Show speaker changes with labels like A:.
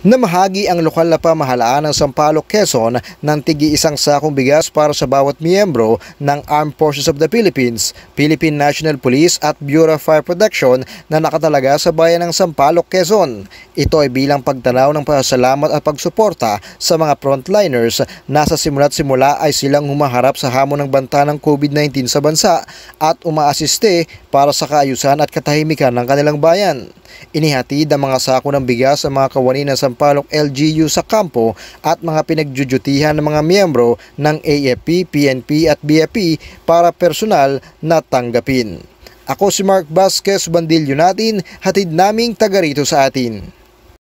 A: na mahagi ang lokal na pamahalaan ng Sampaloc, Quezon ng tigi isang sakong bigas para sa bawat miyembro ng Armed Forces of the Philippines, Philippine National Police at Bureau of Fire Protection na nakatalaga sa bayan ng Sampaloc, Quezon. Ito ay bilang pagtanaw ng pasasalamat at pagsuporta sa mga frontliners na sa simula't simula ay silang humaharap sa hamon ng banta ng COVID-19 sa bansa at umaasiste para sa kaayusan at katahimikan ng kanilang bayan. Inihatid ang mga sako ng bigas sa mga kawani ng Sampalok LGU sa kampo at mga pinagjujutihan ng mga miyembro ng AFP, PNP at BFP para personal na tanggapin. Ako si Mark Vasquez, bandilyo natin, hatid naming taga rito sa atin.